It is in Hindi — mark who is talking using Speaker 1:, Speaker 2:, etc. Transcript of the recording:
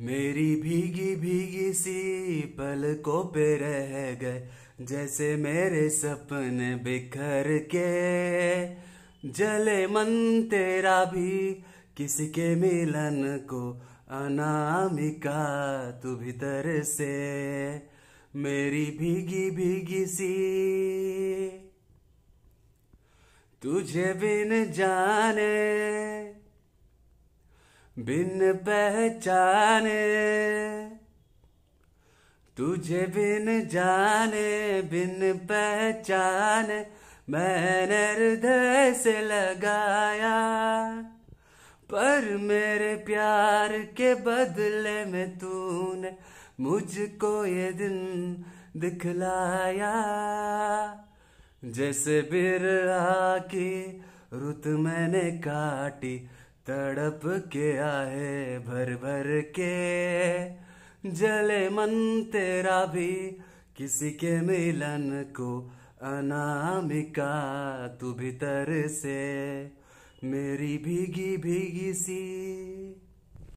Speaker 1: मेरी भीगी भीगी सी पलकों पे रह गए जैसे मेरे सपने बिखर के जले मन तेरा भी किसी के मिलन को अनामिका तू भीतर से मेरी भीगी भीगी सी तुझे बिन जाने बिन पहचाने तुझे बिन जाने बिन पहचाने मैंने हृदय से लगाया पर मेरे प्यार के बदले में तूने मुझको ये दिन दिखलाया जैसे बिरला की रुत मैंने काटी तड़प के आए भर भर के जले मन तेरा भी किसी के मिलन को अनामिका तू भीतर से मेरी भीगी भीगी सी